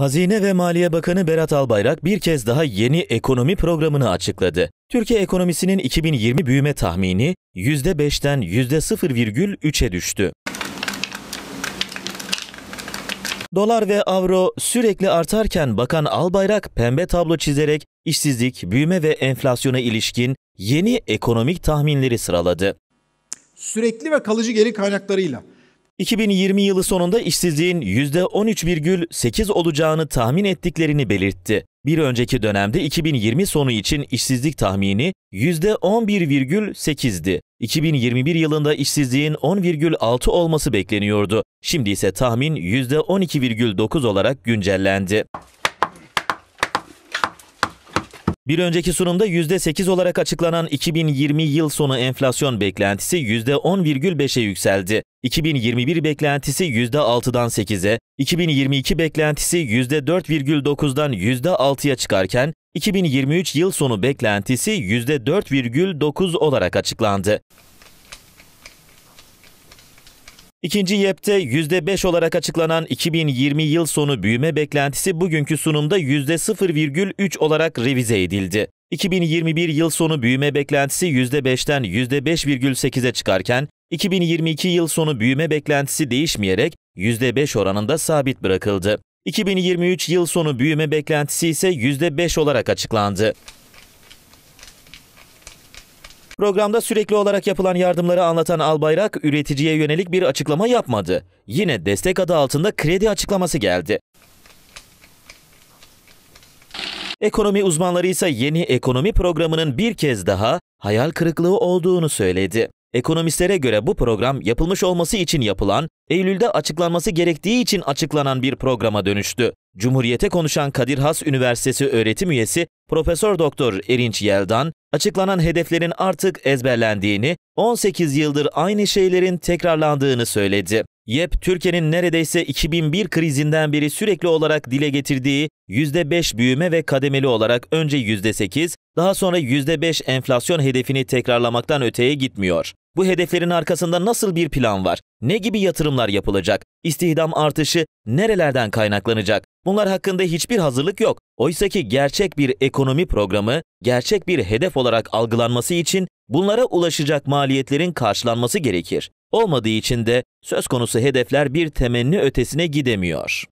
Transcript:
Hazine ve Maliye Bakanı Berat Albayrak bir kez daha yeni ekonomi programını açıkladı. Türkiye ekonomisinin 2020 büyüme tahmini %5'ten %0,3'e düştü. Dolar ve avro sürekli artarken Bakan Albayrak pembe tablo çizerek işsizlik, büyüme ve enflasyona ilişkin yeni ekonomik tahminleri sıraladı. Sürekli ve kalıcı geri kaynaklarıyla 2020 yılı sonunda işsizliğin %13,8 olacağını tahmin ettiklerini belirtti. Bir önceki dönemde 2020 sonu için işsizlik tahmini %11,8'di. 2021 yılında işsizliğin 10,6 olması bekleniyordu. Şimdi ise tahmin %12,9 olarak güncellendi. Bir önceki sunumda %8 olarak açıklanan 2020 yıl sonu enflasyon beklentisi %10,5'e yükseldi. 2021 beklentisi %6'dan 8'e, 2022 beklentisi %4,9'dan %6'ya çıkarken 2023 yıl sonu beklentisi %4,9 olarak açıklandı. İkinci YEP'te %5 olarak açıklanan 2020 yıl sonu büyüme beklentisi bugünkü sunumda %0,3 olarak revize edildi. 2021 yıl sonu büyüme beklentisi %5'ten %5,8'e çıkarken 2022 yıl sonu büyüme beklentisi değişmeyerek %5 oranında sabit bırakıldı. 2023 yıl sonu büyüme beklentisi ise %5 olarak açıklandı. Programda sürekli olarak yapılan yardımları anlatan Albayrak, üreticiye yönelik bir açıklama yapmadı. Yine destek adı altında kredi açıklaması geldi. Ekonomi uzmanları ise yeni ekonomi programının bir kez daha hayal kırıklığı olduğunu söyledi. Ekonomistlere göre bu program yapılmış olması için yapılan, Eylül'de açıklanması gerektiği için açıklanan bir programa dönüştü. Cumhuriyete konuşan Kadir Has Üniversitesi öğretim üyesi Profesör Doktor Erinç Yeldan, açıklanan hedeflerin artık ezberlendiğini, 18 yıldır aynı şeylerin tekrarlandığını söyledi. YEP, Türkiye'nin neredeyse 2001 krizinden beri sürekli olarak dile getirdiği %5 büyüme ve kademeli olarak önce %8, daha sonra %5 enflasyon hedefini tekrarlamaktan öteye gitmiyor. Bu hedeflerin arkasında nasıl bir plan var? Ne gibi yatırımlar yapılacak? İstihdam artışı nerelerden kaynaklanacak? Bunlar hakkında hiçbir hazırlık yok. Oysa ki gerçek bir ekonomi programı, gerçek bir hedef olarak algılanması için bunlara ulaşacak maliyetlerin karşılanması gerekir. Olmadığı için de söz konusu hedefler bir temenni ötesine gidemiyor.